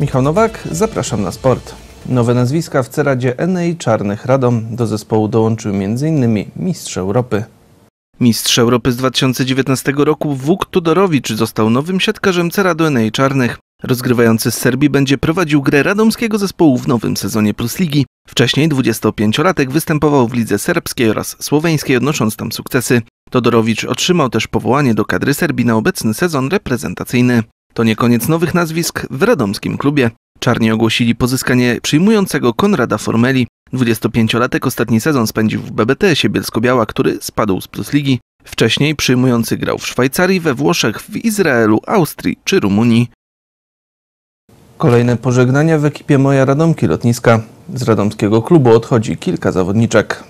Michał Nowak, zapraszam na sport. Nowe nazwiska w Ceradzie NA Czarnych Radom do zespołu dołączył m.in. mistrz Europy. Mistrz Europy z 2019 roku Wuk Tudorowicz został nowym siatkarzem Ceradu NA Czarnych. Rozgrywający z Serbii będzie prowadził grę radomskiego zespołu w nowym sezonie Plus Ligi. Wcześniej 25-latek występował w lidze serbskiej oraz słoweńskiej, odnosząc tam sukcesy. Todorowicz otrzymał też powołanie do kadry Serbii na obecny sezon reprezentacyjny. To nie koniec nowych nazwisk w radomskim klubie. Czarni ogłosili pozyskanie przyjmującego Konrada Formeli. 25-latek ostatni sezon spędził w BBT-ie Bielsko-Biała, który spadł z PlusLigi. Wcześniej przyjmujący grał w Szwajcarii, we Włoszech, w Izraelu, Austrii czy Rumunii. Kolejne pożegnania w ekipie Moja Radomki Lotniska. Z radomskiego klubu odchodzi kilka zawodniczek.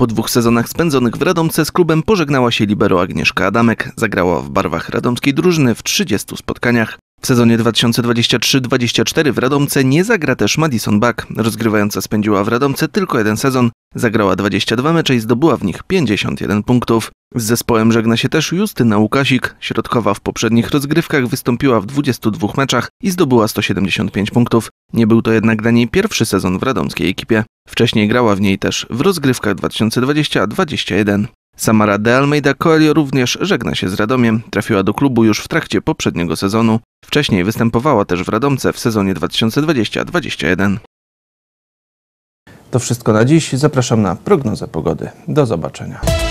Po dwóch sezonach spędzonych w Radomce z klubem pożegnała się libero Agnieszka Adamek. Zagrała w barwach radomskiej drużyny w 30 spotkaniach. W sezonie 2023-24 w Radomce nie zagra też Madison Buck. Rozgrywająca spędziła w Radomce tylko jeden sezon. Zagrała 22 mecze i zdobyła w nich 51 punktów. Z zespołem żegna się też Justyna Łukasik. Środkowa w poprzednich rozgrywkach wystąpiła w 22 meczach i zdobyła 175 punktów. Nie był to jednak dla niej pierwszy sezon w radomskiej ekipie. Wcześniej grała w niej też w rozgrywkach 2020-21. Samara de Almeida Coelho również żegna się z Radomiem, trafiła do klubu już w trakcie poprzedniego sezonu. Wcześniej występowała też w Radomce w sezonie 2020-21. To wszystko na dziś. Zapraszam na prognozę pogody. Do zobaczenia.